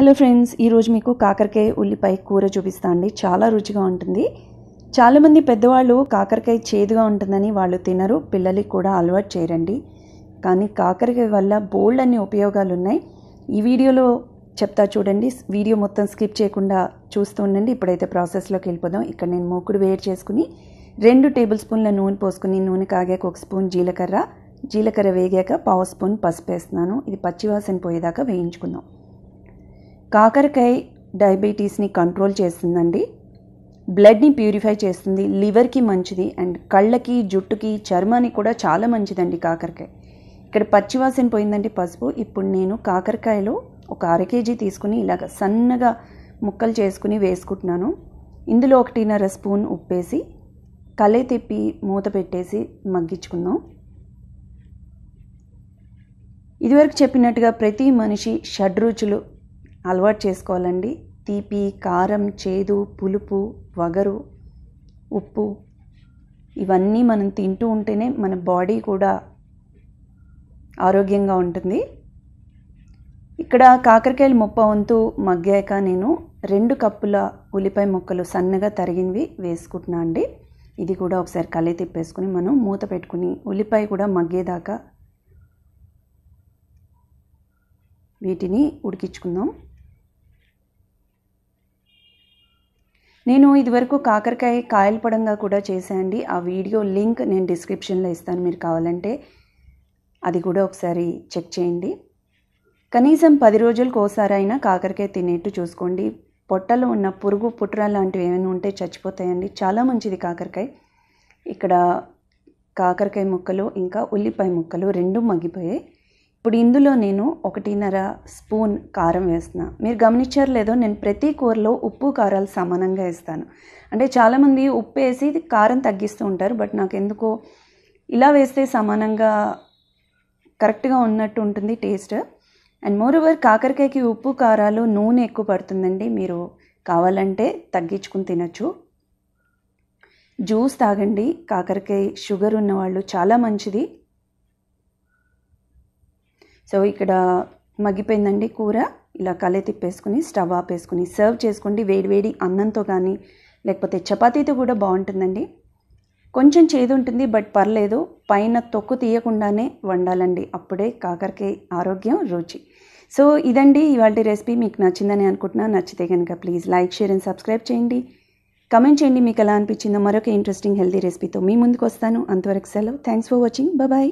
hello friends ఈరోజు మీకు కాకరకాయ ఉల్లిపాయ కూర చూపిస్తా అండి చాలా రుచిగా ఉంటుంది చాలామంది పెద్దవాళ్ళు కాకరకాయ చేదుగా ఉంటుందని వాళ్ళు తినరు పిల్లలకి కూడా అలవాటు చేయరండి కానీ కాకరకాయ వల్ల బోల్డ్ అన్ని ఉపయోగాలు ఉన్నాయి ఈ వీడియోలో చెప్తా చూడండి వీడియో మొత్తం స్కిప్ చేయకుండా చూస్తూ ఉండండి ఇప్పుడైతే ప్రాసెస్లోకి వెళ్ళిపోదాం ఇక్కడ నేను మూకుడు వేడి చేసుకుని రెండు టేబుల్ స్పూన్ల నూనె పోసుకుని నూనె కాగాక ఒక స్పూన్ జీలకర్ర జీలకర్ర వేగాక పావు స్పూన్ పసుపు వేస్తున్నాను ఇది పచ్చివాసన పోయేదాకా వేయించుకుందాం కాకరకాయ డయాబెటీస్ని కంట్రోల్ చేస్తుందండి బ్లడ్ని ప్యూరిఫై చేస్తుంది లివర్కి మంచిది అండ్ కళ్ళకి జుట్టుకి చర్మానికి కూడా చాలా మంచిదండి కాకరకాయ ఇక్కడ పచ్చివాసన పోయిందండి పసుపు ఇప్పుడు నేను కాకరకాయలో ఒక అర కేజీ తీసుకుని ఇలాగ సన్నగా ముక్కలు చేసుకుని వేసుకుంటున్నాను ఇందులో ఒకటిన్నర స్పూన్ ఉప్పేసి కలే తిప్పి మూత పెట్టేసి మగ్గించుకుందాం ఇదివరకు చెప్పినట్టుగా ప్రతి మనిషి షడ్రుచులు అలవాటు చేసుకోవాలండి తీపి కారం చేదు పులుపు వగరు ఉప్పు ఇవన్నీ మనం తింటూ ఉంటేనే మన బాడీ కూడా ఆరోగ్యంగా ఉంటుంది ఇక్కడ కాకరకాయలు ముప్ప వంతు మగ్గాక నేను రెండు కప్పుల ఉల్లిపాయ ముక్కలు సన్నగా తరిగినవి వేసుకుంటున్నా అండి ఇది కూడా ఒకసారి కలయి తిప్పేసుకుని మనం మూత పెట్టుకుని ఉల్లిపాయ కూడా మగ్గేదాకా వీటిని ఉడికించుకుందాం నేను ఇదివరకు కాకరకాయ కాయలు పడంగా కూడా చేశాను ఆ వీడియో లింక్ నేను డిస్క్రిప్షన్లో ఇస్తాను మీరు కావాలంటే అది కూడా ఒకసారి చెక్ చేయండి కనీసం పది రోజులకు ఓసారైనా కాకరకాయ తినేట్టు చూసుకోండి పొట్టలో ఉన్న పురుగు పుట్ర లాంటివి ఏమైనా ఉంటే చచ్చిపోతాయండి చాలా మంచిది కాకరకాయ ఇక్కడ కాకరకాయ ముక్కలు ఇంకా ఉల్లిపాయ ముక్కలు రెండు మగ్గిపోయాయి ఇప్పుడు ఇందులో నేను ఒకటిన్నర స్పూన్ కారం వేస్తున్నా మీరు గమనించారు లేదో నేను ప్రతి కూరలో ఉప్పు కారాలు సమానంగా వేస్తాను అంటే చాలామంది ఉప్పు వేసి కారం తగ్గిస్తూ ఉంటారు బట్ నాకు ఎందుకో ఇలా వేస్తే సమానంగా కరెక్ట్గా ఉన్నట్టు ఉంటుంది టేస్ట్ అండ్ మోర్ ఓవర్ కాకరకాయకి ఉప్పు కారాలు నూనె ఎక్కువ పడుతుందండి మీరు కావాలంటే తగ్గించుకుని తినచ్చు జ్యూస్ తాగండి కాకరకాయ షుగర్ ఉన్నవాళ్ళు చాలా మంచిది సో ఇక్కడ మగ్గిపోయిందండి కూర ఇలా కలే తిప్పేసుకుని స్టవ్ ఆపేసుకుని సర్వ్ చేసుకోండి వేడివేడి అన్నంతో కానీ లేకపోతే చపాతీతో కూడా బాగుంటుందండి కొంచెం చేదు ఉంటుంది బట్ పర్లేదు పైన తొక్కు తీయకుండానే వండాలండి అప్పుడే కాకరకాయ ఆరోగ్యం రుచి సో ఇదండి ఇవాళ రెసిపీ మీకు నచ్చిందని అనుకుంటున్నా నచ్చితే కనుక please like share and subscribe చేయండి కమెంట్ చేయండి మీకు ఎలా అనిపించిందో మరొక ఇంట్రెస్టింగ్ హెల్తీ రెసిపీతో మీ ముందుకు వస్తాను అంతవరకు సెలవు థ్యాంక్స్ ఫర్ వాచింగ్ బాయ్